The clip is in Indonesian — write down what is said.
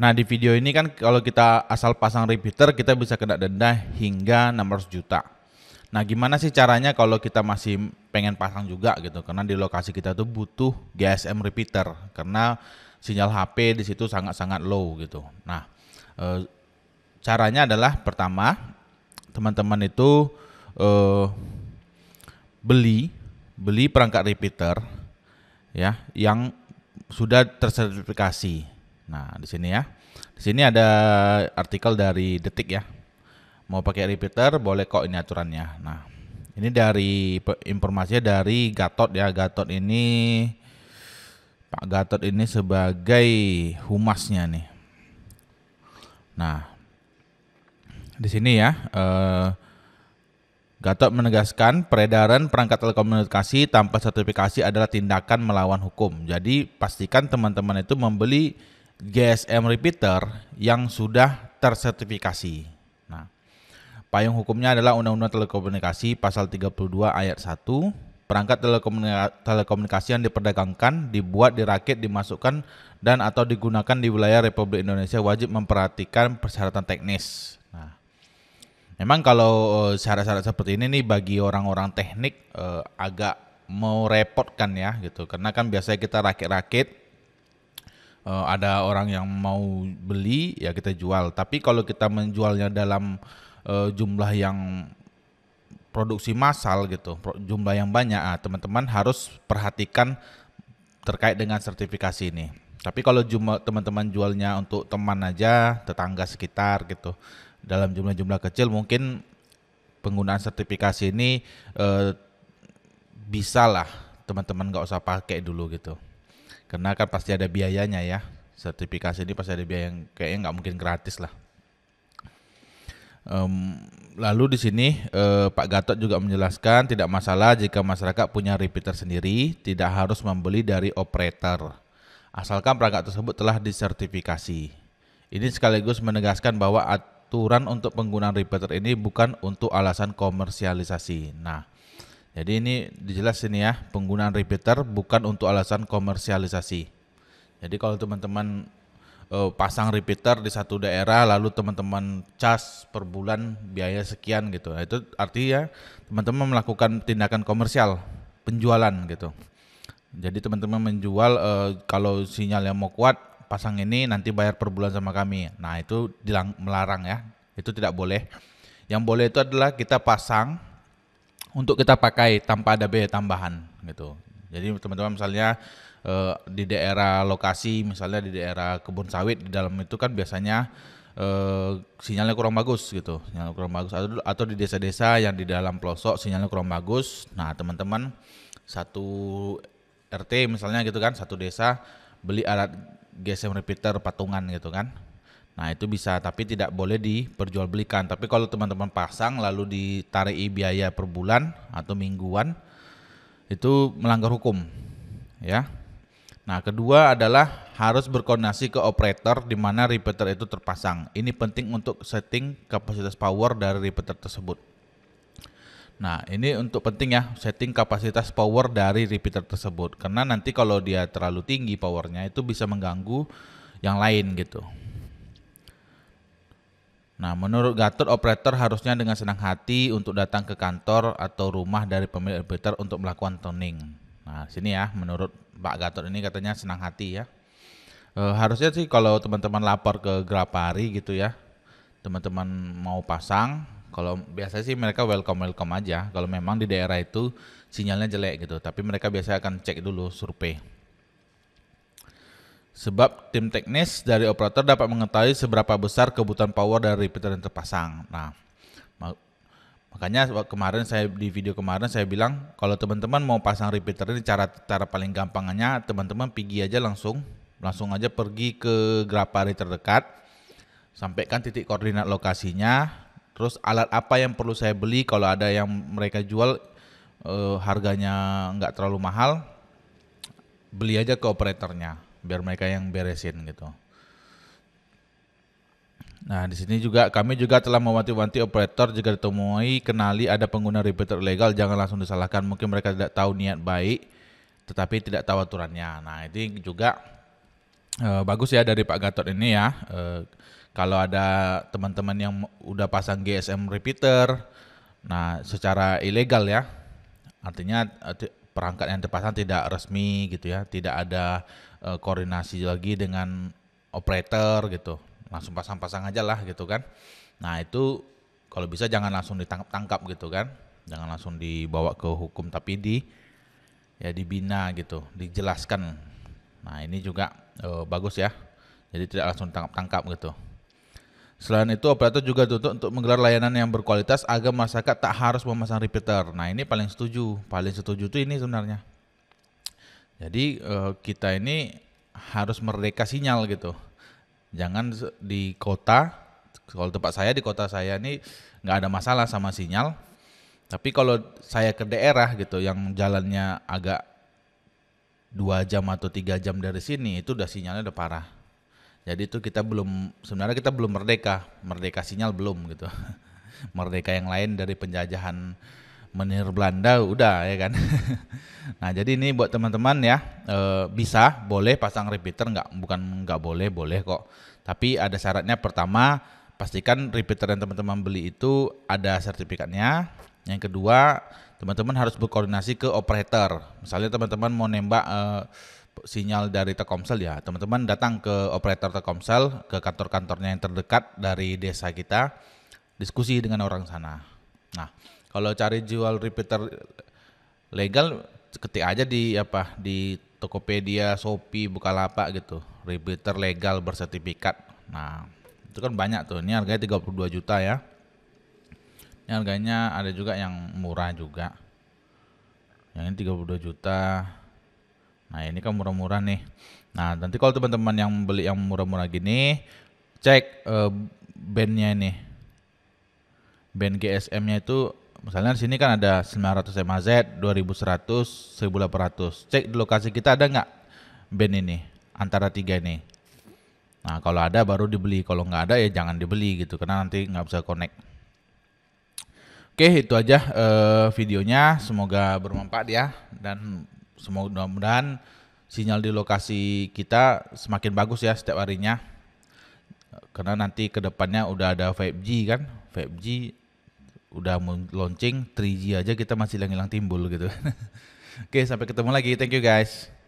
Nah di video ini kan kalau kita asal pasang repeater kita bisa kena denda hingga 600 juta. Nah gimana sih caranya kalau kita masih pengen pasang juga gitu karena di lokasi kita tuh butuh GSM repeater karena sinyal HP di situ sangat-sangat low gitu. Nah e, caranya adalah pertama teman-teman itu e, beli beli perangkat repeater ya yang sudah tersertifikasi Nah, di sini ya. Di sini ada artikel dari Detik ya. Mau pakai repeater boleh kok ini aturannya. Nah, ini dari informasinya dari Gatot ya. Gatot ini Pak Gatot ini sebagai humasnya nih. Nah, di sini ya eh, Gatot menegaskan peredaran perangkat telekomunikasi tanpa sertifikasi adalah tindakan melawan hukum. Jadi pastikan teman-teman itu membeli GSM repeater yang sudah tersertifikasi. Nah, payung hukumnya adalah Undang-Undang Telekomunikasi pasal 32 ayat 1. Perangkat telekomunikasi yang diperdagangkan, dibuat, dirakit, dimasukkan dan atau digunakan di wilayah Republik Indonesia wajib memperhatikan persyaratan teknis. Nah, memang kalau eh, syarat-syarat seperti ini nih bagi orang-orang teknik eh, agak repotkan ya gitu. Karena kan biasanya kita rakit-rakit uh, ada orang yang mau beli ya kita jual. Tapi kalau kita menjualnya dalam uh, jumlah yang produksi massal gitu, jumlah yang banyak, ah, teman-teman harus perhatikan terkait dengan sertifikasi ini. Tapi kalau jumlah teman-teman jualnya untuk teman aja, tetangga sekitar gitu, dalam jumlah-jumlah kecil mungkin penggunaan sertifikasi ini eh, bisa lah teman-teman nggak usah pakai dulu gitu. Karena kan pasti ada biayanya ya. Sertifikasi ini pasti ada biaya yang kayaknya nggak mungkin gratis lah. Um, lalu di sini uh, Pak Gatot juga menjelaskan tidak masalah jika masyarakat punya repeater sendiri, tidak harus membeli dari operator, asalkan perangkat tersebut telah disertifikasi. Ini sekaligus menegaskan bahwa aturan untuk penggunaan repeater ini bukan untuk alasan komersialisasi. Nah, jadi ini dijelas ini ya, penggunaan repeater bukan untuk alasan komersialisasi. Jadi kalau teman-teman uh, pasang repeater di satu daerah lalu teman-teman cas per bulan biaya sekian gitu. Nah, itu artinya ya, teman-teman melakukan tindakan komersial, penjualan gitu. Jadi teman-teman menjual uh, kalau yang mau kuat pasang ini nanti bayar per bulan sama kami. Nah, itu dilarang melarang ya. Itu tidak boleh. Yang boleh itu adalah kita pasang untuk kita pakai tanpa ada biaya tambahan gitu. Jadi teman-teman misalnya eh, di daerah lokasi misalnya di daerah kebun sawit di dalam itu kan biasanya eh, sinyalnya kurang bagus gitu, sinyal kurang bagus atau, atau di desa-desa yang di dalam pelosok sinyalnya kurang bagus. Nah teman-teman satu RT misalnya gitu kan satu desa beli alat GSM repeater patungan gitu kan Nah itu bisa tapi tidak boleh diperjualbelikan. Tapi kalau teman-teman pasang lalu ditarik biaya per bulan atau mingguan itu melanggar hukum, ya. Nah kedua adalah harus berkoordinasi ke operator di mana repeater itu terpasang. Ini penting untuk setting kapasitas power dari repeater tersebut. Nah ini untuk penting ya setting kapasitas power dari repeater tersebut karena nanti kalau dia terlalu tinggi powernya itu bisa mengganggu yang lain gitu. Nah, menurut Gatot, operator harusnya dengan senang hati untuk datang ke kantor atau rumah dari pemilik operator untuk melakukan toning. Nah, sini ya, menurut Pak Gatot ini katanya senang hati ya. E, harusnya sih kalau teman-teman lapor ke Grapari gitu ya, teman-teman mau pasang, kalau biasa sih mereka welcome welcome aja. Kalau memang di daerah itu sinyalnya jelek gitu, tapi mereka biasanya akan cek dulu survei. Sebab tim teknis dari operator dapat mengetahui seberapa besar kebutuhan power dari repeater yang terpasang. Nah, makanya kemarin saya di video kemarin saya bilang kalau teman-teman mau pasang repeater ini cara cara paling gampangnya teman-teman pergi aja langsung langsung aja pergi ke grapari terdekat sampaikan titik koordinat lokasinya terus alat apa yang perlu saya beli kalau ada yang mereka jual eh, harganya nggak terlalu mahal beli aja ke operatornya biar mereka yang beresin gitu. Nah, di sini juga kami juga telah mewanti-wanti operator jika ditemui kenali ada pengguna repeater legal jangan langsung disalahkan. Mungkin mereka tidak tahu niat baik tetapi tidak tahu aturannya. Nah, ini juga eh, bagus ya dari Pak Gatot ini ya. Eh, kalau ada teman-teman yang udah pasang GSM repeater nah secara ilegal ya. Artinya eh, perangkat yang terpasang tidak resmi gitu ya, tidak ada uh, koordinasi lagi dengan operator gitu. Langsung pasang-pasang aja lah gitu kan. Nah, itu kalau bisa jangan langsung ditangkap-tangkap gitu kan. Jangan langsung dibawa ke hukum tapi di ya dibina gitu, dijelaskan. Nah, ini juga uh, bagus ya. Jadi tidak langsung tangkap-tangkap gitu. Selain itu, operator juga tuntut untuk menggelar layanan yang berkualitas agar masyarakat tak harus memasang repeater. Nah ini paling setuju, paling setuju itu ini sebenarnya. Jadi eh, kita ini harus merdeka sinyal gitu. Jangan di kota, kalau tempat saya di kota saya ini nggak ada masalah sama sinyal. Tapi kalau saya ke daerah gitu, yang jalannya agak dua jam atau tiga jam dari sini itu udah sinyalnya udah parah jadi itu kita belum sebenarnya kita belum merdeka, merdeka sinyal belum gitu. merdeka yang lain dari penjajahan menir Belanda udah ya kan. nah, jadi ini buat teman-teman ya e, bisa boleh pasang repeater nggak bukan nggak boleh, boleh kok. Tapi ada syaratnya pertama pastikan repeater yang teman-teman beli itu ada sertifikatnya. Yang kedua, teman-teman harus berkoordinasi ke operator. Misalnya teman-teman mau nembak e, sinyal dari Telkomsel ya teman-teman datang ke operator Telkomsel ke kantor-kantornya yang terdekat dari desa kita diskusi dengan orang sana nah kalau cari jual repeater legal ketik aja di apa di Tokopedia, Shopee, Bukalapak gitu repeater legal bersertifikat nah itu kan banyak tuh ini harganya 32 juta ya ini harganya ada juga yang murah juga yang ini 32 juta Nah ini kan murah-murah nih. Nah nanti kalau teman-teman yang beli yang murah-murah gini, cek uh, bandnya ini, band GSM-nya itu misalnya di sini kan ada 900 MHz, 2100, 1800. Cek di lokasi kita ada nggak band ini antara tiga ini. Nah kalau ada baru dibeli, kalau nggak ada ya jangan dibeli gitu karena nanti nggak bisa connect. Oke itu aja uh, videonya, semoga bermanfaat ya dan Semoga mudah-mudahan sinyal di lokasi kita semakin bagus ya setiap harinya. Karena nanti kedepannya udah ada 5G kan, 5G udah launching 3G aja kita masih hilang-hilang timbul gitu. Oke, sampai ketemu lagi. Thank you guys.